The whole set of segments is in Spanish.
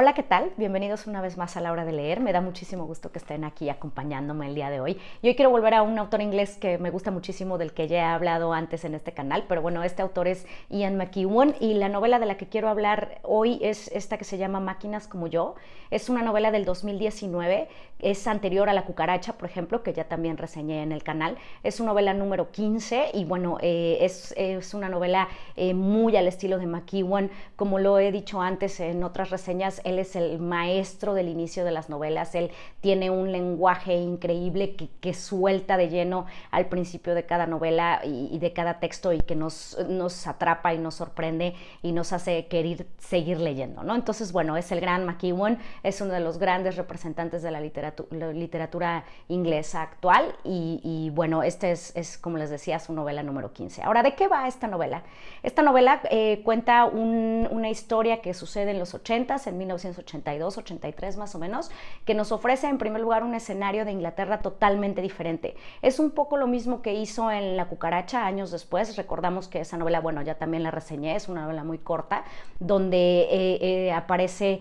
Hola, ¿qué tal? Bienvenidos una vez más a la hora de leer. Me da muchísimo gusto que estén aquí acompañándome el día de hoy. Y hoy quiero volver a un autor inglés que me gusta muchísimo, del que ya he hablado antes en este canal, pero bueno, este autor es Ian McEwan y la novela de la que quiero hablar hoy es esta que se llama Máquinas como yo. Es una novela del 2019 es anterior a La cucaracha, por ejemplo, que ya también reseñé en el canal. Es una novela número 15 y bueno, eh, es, una novela eh, muy al estilo de McEwan. Como lo he dicho antes en otras reseñas, él es el maestro del inicio de las novelas. Él tiene un lenguaje increíble que, suelta de lleno al principio de cada novela y, de cada texto y que nos, nos, atrapa y nos sorprende y nos hace querer seguir leyendo, ¿no? Entonces, bueno, es el gran McEwan, es uno de los grandes representantes de la literatura literatura inglesa actual y, bueno, esta es, como les decía, su novela número 15. Ahora, ¿de qué va esta novela? Esta novela eh, cuenta una historia que sucede en los 80s, en 1982, 83 más o menos, que nos ofrece en primer lugar un escenario de Inglaterra totalmente diferente. Es un poco lo mismo que hizo en La cucaracha años después, recordamos que esa novela, bueno, ya también la reseñé, es una novela muy corta, donde eh, eh, aparece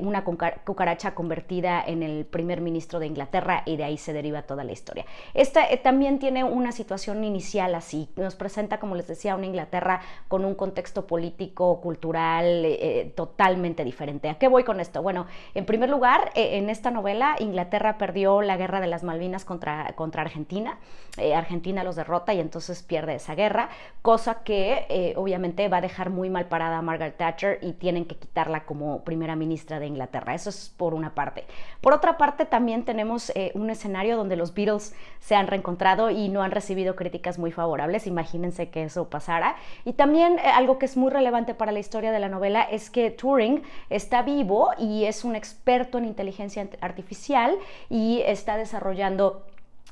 una cucaracha convertida en el primer ministro de Inglaterra y de ahí se deriva toda la historia. Esta eh, también tiene una situación inicial así, nos presenta, como les decía, una Inglaterra con un contexto político, cultural eh, eh, totalmente diferente. ¿A qué voy con esto? Bueno, en primer lugar, en esta novela Inglaterra perdió la guerra de las Malvinas contra, contra Argentina, Argentina los derrota y entonces pierde esa guerra, cosa que obviamente va a dejar muy mal parada a Margaret Thatcher y tienen que quitarla como primera ministra de Inglaterra. Eso es por una parte. Por otra parte, también tenemos eh, un escenario donde los Beatles se han reencontrado y no han recibido críticas muy favorables. Imagínense que eso pasara. Y también eh, algo que es muy relevante para la historia de la novela es que Turing está vivo y es un experto en inteligencia artificial y está desarrollando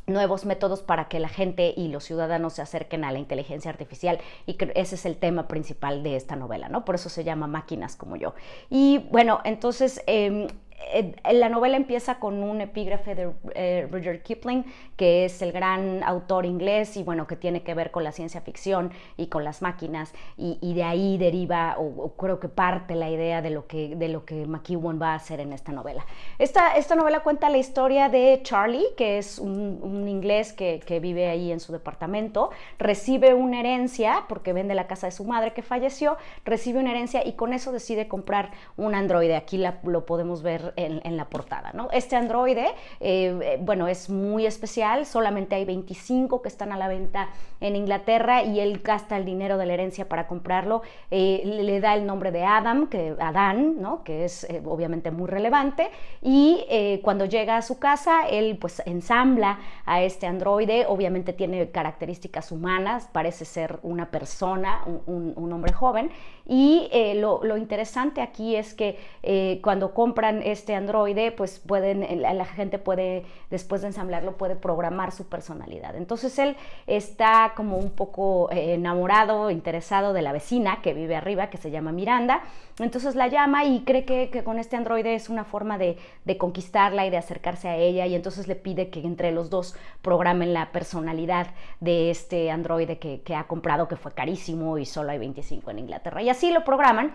nuevos métodos para que la gente y los ciudadanos se acerquen a la inteligencia artificial y ese es el tema principal de esta novela, ¿no? Por eso se llama Máquinas como yo. Y bueno, entonces em, eh, la novela empieza con un epígrafe de eh, Richard Kipling, que es el gran autor inglés y bueno, que tiene que ver con la ciencia ficción y con las máquinas, y, de ahí deriva, o, creo que parte la idea de lo que, de lo que McEwan va a hacer en esta novela. Esta, esta novela cuenta la historia de Charlie, que es un, inglés que, vive ahí en su departamento, recibe una herencia, porque vende la casa de su madre que falleció, recibe una herencia y con eso decide comprar un androide. Aquí lo podemos ver en, la portada. Este androide, eh, eh, bueno, es muy especial, solamente hay 25 que están a la venta en Inglaterra y él gasta el dinero de la herencia para comprarlo. Eh, le da el nombre de Adam, que, Adán, ¿no? que es obviamente muy relevante, y cuando llega a su casa, él pues ensambla a este androide, obviamente tiene características humanas, parece ser una persona, un, hombre joven, y lo, lo, interesante aquí es que cuando compran este este androide, pues pueden, la, gente puede, después de ensamblarlo, puede programar su personalidad. Entonces él está como un poco eh, enamorado, interesado de la vecina que vive arriba, que se llama Miranda. Entonces la llama y cree que, con este androide es una forma de, conquistarla y de acercarse a ella y entonces le pide que entre los dos programen la personalidad de este androide que, que, ha comprado, que fue carísimo y solo hay 25 en Inglaterra. Y así lo programan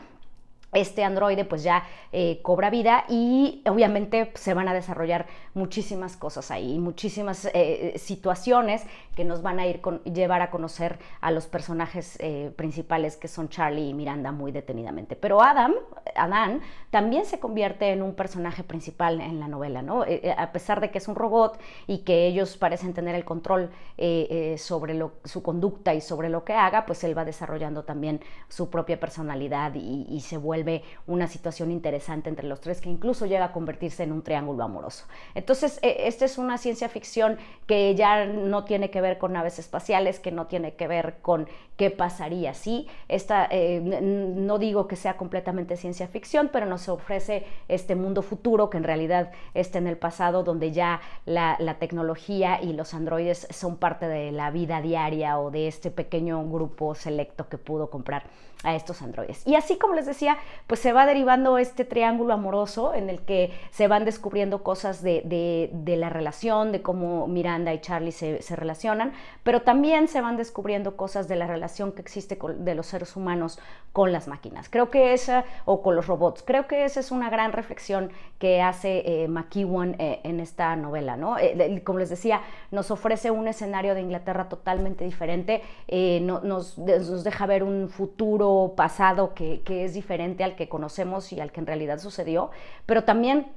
este androide pues ya eh, cobra vida y obviamente se van a desarrollar muchísimas cosas ahí, muchísimas eh, situaciones que nos van a ir llevar a conocer a los personajes eh, principales que son Charlie y Miranda muy detenidamente. Pero Adam, Adán, también se convierte en un personaje principal en la novela, ¿no? a pesar de que es un robot y que ellos parecen tener el control sobre su conducta y sobre lo que haga, pues él va desarrollando también su propia personalidad y se vuelve una situación interesante entre los tres que incluso llega a convertirse en un triángulo amoroso. Entonces, eh, esta es una ciencia ficción que ya no tiene que ver con naves espaciales, que no tiene que ver con qué pasaría si. Esta, eh, no digo que sea completamente ciencia ficción, pero nos ofrece este mundo futuro que en realidad está en el pasado, donde ya la tecnología y los androides son parte de la vida diaria o de este pequeño grupo selecto que pudo comprar a estos androides. Y así como les decía, pues se va derivando este triángulo amoroso en el que se van descubriendo cosas de, la relación, de cómo Miranda y Charlie se, relacionan, pero también se van descubriendo cosas de la relación que existe de los seres humanos con las máquinas. Creo que esa, o con los robots, creo que esa es una gran reflexión que hace eh, McEwan eh, en esta novela, ¿no? Eh, como les decía, nos ofrece un escenario de Inglaterra totalmente diferente, eh, nos, deja ver un futuro pasado que es diferente al que conocemos y al que en realidad sucedió, pero también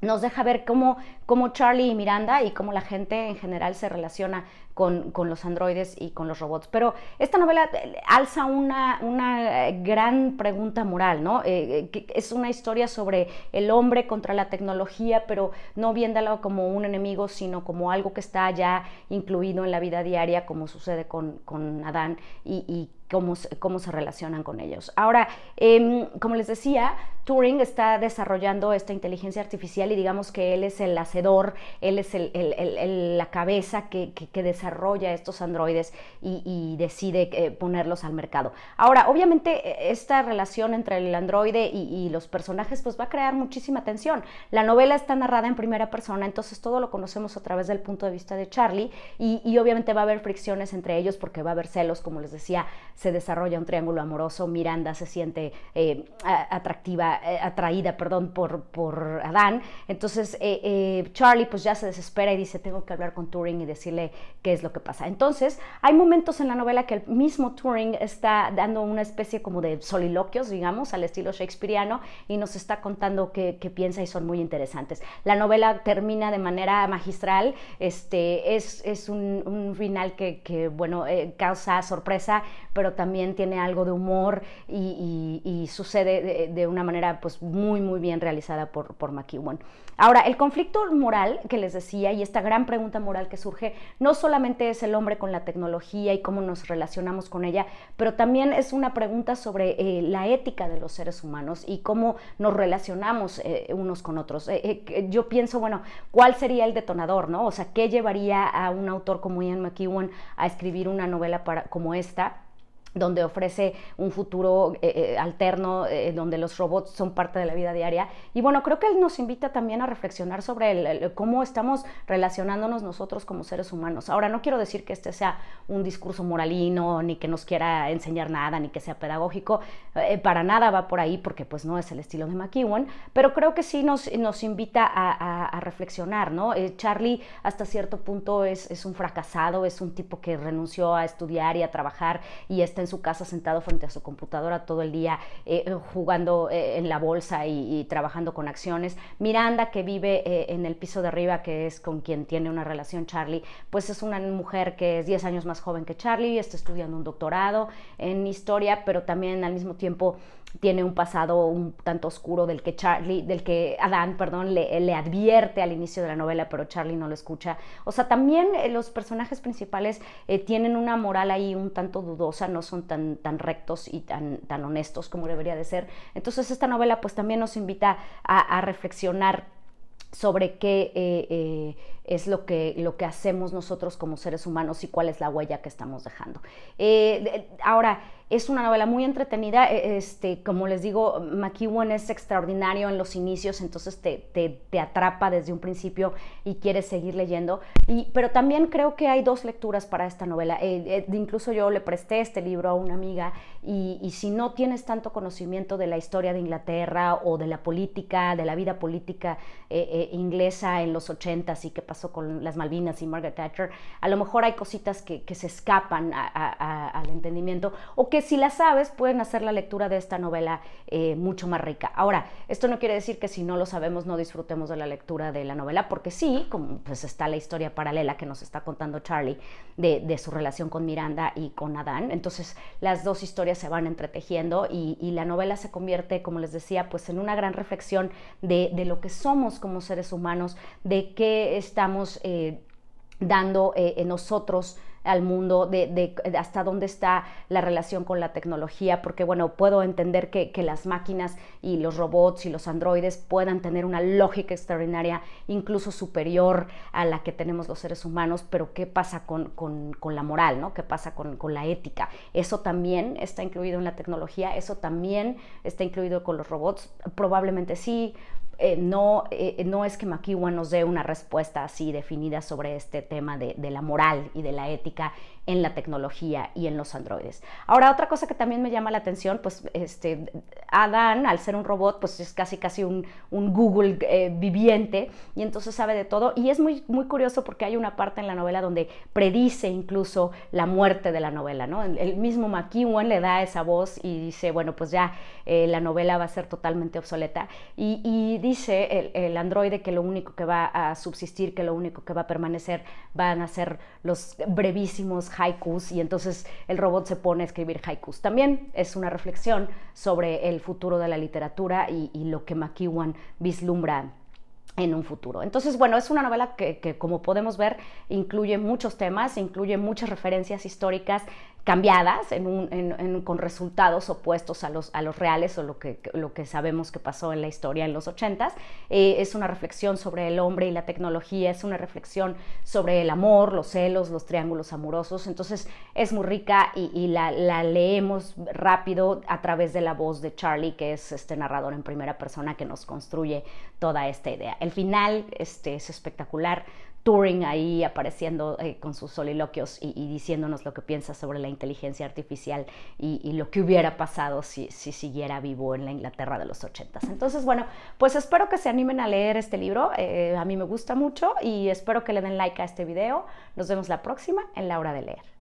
nos deja ver cómo, cómo Charlie y Miranda y cómo la gente en general se relaciona con, los androides y con los robots. Pero esta novela eh, alza una, una eh, gran pregunta moral, ¿no? Eh, es una historia sobre el hombre contra la tecnología, pero no viéndolo como un enemigo, sino como algo que está ya incluido en la vida diaria, como sucede con, con Adán y, Cómo, cómo, se relacionan con ellos. Ahora, em, como les decía, Turing está desarrollando esta inteligencia artificial y digamos que él es el hacedor, él es la cabeza que, que, que, desarrolla estos androides y, decide eh, ponerlos al mercado. Ahora, obviamente e, esta relación entre el androide y, los personajes pues va a crear muchísima tensión. La novela está narrada en primera persona, entonces todo lo conocemos a través del punto de vista de Charlie y, obviamente va a haber fricciones entre ellos porque va a haber celos, como les decía, se desarrolla un triángulo amoroso, Miranda se siente eh, atractiva, eh, atraída, perdón, por, por Adán. Entonces Charlie pues ya se desespera y dice, tengo que hablar con Turing y decirle que es lo que pasa. Entonces, hay momentos en la novela que el mismo Turing está dando una especie como de soliloquios, digamos, al estilo shakespeariano, y nos está contando qué, piensa y son muy interesantes. La novela termina de manera magistral, este, es, es un, final que, bueno, eh, causa sorpresa, pero también tiene algo de humor y, sucede de, una manera pues muy, muy bien realizada por, por McEwan. Ahora, el conflicto moral que les decía y esta gran pregunta moral que surge, no solamente es el hombre con la tecnología y cómo nos relacionamos con ella, pero también es una pregunta sobre eh, la ética de los seres humanos y cómo nos relacionamos eh, unos con otros. Eh, yo pienso, bueno, ¿cuál sería el detonador, no? O sea, ¿qué llevaría a un autor como Ian McEwan a escribir una novela para, como esta? donde ofrece un futuro eh, eh, alterno, eh, donde los robots son parte de la vida diaria. Y bueno, creo que él nos invita también a reflexionar sobre cómo estamos relacionándonos nosotros como seres humanos. Ahora, no quiero decir que este sea un discurso moralino, ni que nos quiera enseñar nada, ni que sea pedagógico, para nada va por ahí, porque pues no es el estilo de McEwan, pero creo que sí nos, nos invita a, reflexionar, ¿no? Charlie hasta cierto punto es, un fracasado, es un tipo que renunció a estudiar y a trabajar y este en su casa sentado frente a su computadora todo el día eh, eh, jugando eh, en la bolsa y, trabajando con acciones. Miranda, que vive en el piso de arriba, que es con quien tiene una relación Charlie, pues es una mujer que es 10 años más joven que Charlie, y está estudiando un doctorado en historia, pero también al mismo tiempo tiene un pasado un tanto oscuro del que Charlie, del que Adán, perdón, le, le, advierte al inicio de la novela, pero Charlie no lo escucha. O sea, también los personajes principales tienen una moral ahí un tanto dudosa, no son tan, tan rectos y tan, tan honestos como debería de ser. Entonces esta novela pues también nos invita a, reflexionar sobre qué eh, eh, es lo que, lo que hacemos nosotros como seres humanos y cuál es la huella que estamos dejando. Eh, ahora, es una novela muy entretenida. E, este, como les digo, McEwan es extraordinario en los inicios, entonces te, te, atrapa desde un principio y quieres seguir leyendo. Y, pero también creo que hay dos lecturas para esta novela. Eh, eh, incluso yo le presté este libro a una amiga y, si no tienes tanto conocimiento de la historia de Inglaterra o de la política, de la vida política eh, inglesa en los 80 y que pasó con las Malvinas y Margaret Thatcher, a lo mejor hay cositas que, se escapan a entendimiento o que si la sabes pueden hacer la lectura de esta novela eh, mucho más rica. Ahora, esto no quiere decir que si no lo sabemos no disfrutemos de la lectura de la novela, porque sí, como pues está la historia paralela que nos está contando Charlie de, su relación con Miranda y con Adán, entonces las dos historias se van entretejiendo y, la novela se convierte, como les decía, pues en una gran reflexión de, lo que somos como seres humanos, de qué estamos eh, dando eh, en nosotros al mundo, de, de, hasta dónde está la relación con la tecnología, porque bueno, puedo entender que, las máquinas y los robots y los androides puedan tener una lógica extraordinaria, incluso superior a la que tenemos los seres humanos, pero ¿qué pasa con, la moral? ¿no? ¿Qué pasa con, con la ética? Eso también está incluido en la tecnología, eso también está incluido con los robots, probablemente sí, eh, no, eh, no es que McEwan nos dé una respuesta así definida sobre este tema de, la moral y de la ética en la tecnología y en los androides. Ahora, otra cosa que también me llama la atención, pues este, Adán, al ser un robot, pues es casi casi un, Google eh, viviente y entonces sabe de todo. Y es muy, muy curioso porque hay una parte en la novela donde predice incluso la muerte de la novela, ¿no? El, mismo McEwan le da esa voz y dice, bueno, pues ya la novela va a ser totalmente obsoleta. y dice el, androide que lo único que va a subsistir, que lo único que va a permanecer van a ser los brevísimos haikus y entonces el robot se pone a escribir haikus. También es una reflexión sobre el futuro de la literatura y, lo que McEwan vislumbra en un futuro. Entonces, bueno, es una novela que, que, como podemos ver, incluye muchos temas, incluye muchas referencias históricas, cambiadas con resultados opuestos a los, a los reales o lo que, lo que sabemos que pasó en la historia en los 80s. Eh, es una reflexión sobre el hombre y la tecnología, es una reflexión sobre el amor, los celos, los triángulos amorosos. Entonces es muy rica y, la, leemos rápido a través de la voz de Charlie, que es este narrador en primera persona que nos construye toda esta idea. El final este, es espectacular Turing ahí apareciendo eh, con sus soliloquios y, diciéndonos lo que piensa sobre la inteligencia artificial y, lo que hubiera pasado si, siguiera vivo en la Inglaterra de los 80. Entonces, bueno, pues espero que se animen a leer este libro. Eh, a mí me gusta mucho y espero que le den like a este video. Nos vemos la próxima en la hora de leer.